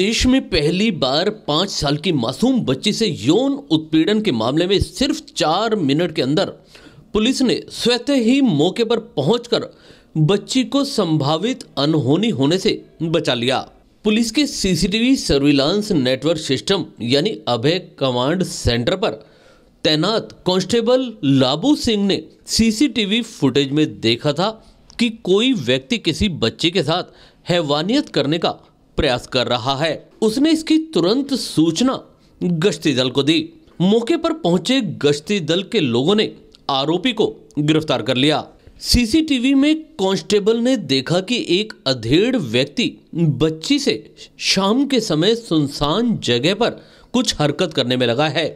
देश में पहली बार पांच साल की मासूम बच्ची से यौन उत्पीड़न के मामले में सिर्फ चार मिनट के अंदर पुलिस ने स्वतः ही मौके पर पहुंचकर बच्ची को संभावित अनहोनी होने से बचा लिया पुलिस के सीसीटीवी सर्विलांस नेटवर्क सिस्टम यानी अभय कमांड सेंटर पर तैनात कांस्टेबल लाबू सिंह ने सीसीटीवी फुटेज में देखा था कि कोई व्यक्ति किसी बच्चे के साथ हैवानियत करने का प्रयास कर रहा है उसने इसकी तुरंत सूचना गश्ती दल को दी मौके पर पहुंचे गश्ती दल के लोगों ने आरोपी को गिरफ्तार कर लिया सीसीटीवी में कांस्टेबल ने देखा कि एक अधेड़ व्यक्ति बच्ची से शाम के समय सुनसान जगह पर कुछ हरकत करने में लगा है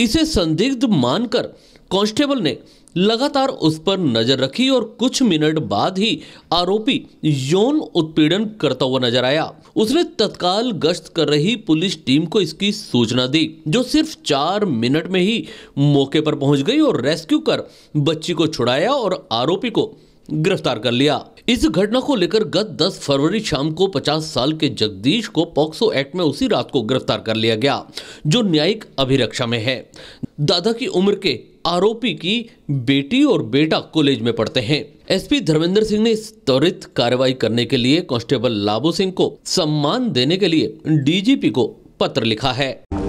इसे संदिग्ध मानकर कांस्टेबल ने लगातार उस पर नजर रखी और कुछ मिनट बाद ही आरोपी यौन उत्पीड़न करता हुआ नजर आया उसने तत्काल गश्त कर रही पुलिस टीम को इसकी सूचना दी जो सिर्फ चार मिनट में ही मौके पर पहुंच गई और रेस्क्यू कर बच्ची को छुड़ाया और आरोपी को गिरफ्तार कर लिया इस घटना को लेकर गत 10 फरवरी शाम को 50 साल के जगदीश को पॉक्सो एक्ट में उसी रात को गिरफ्तार कर लिया गया जो न्यायिक अभिरक्षा में है दादा की उम्र के आरोपी की बेटी और बेटा कॉलेज में पढ़ते हैं एसपी धर्मेंद्र सिंह ने त्वरित कार्रवाई करने के लिए कांस्टेबल लाबू सिंह को सम्मान देने के लिए डीजीपी को पत्र लिखा है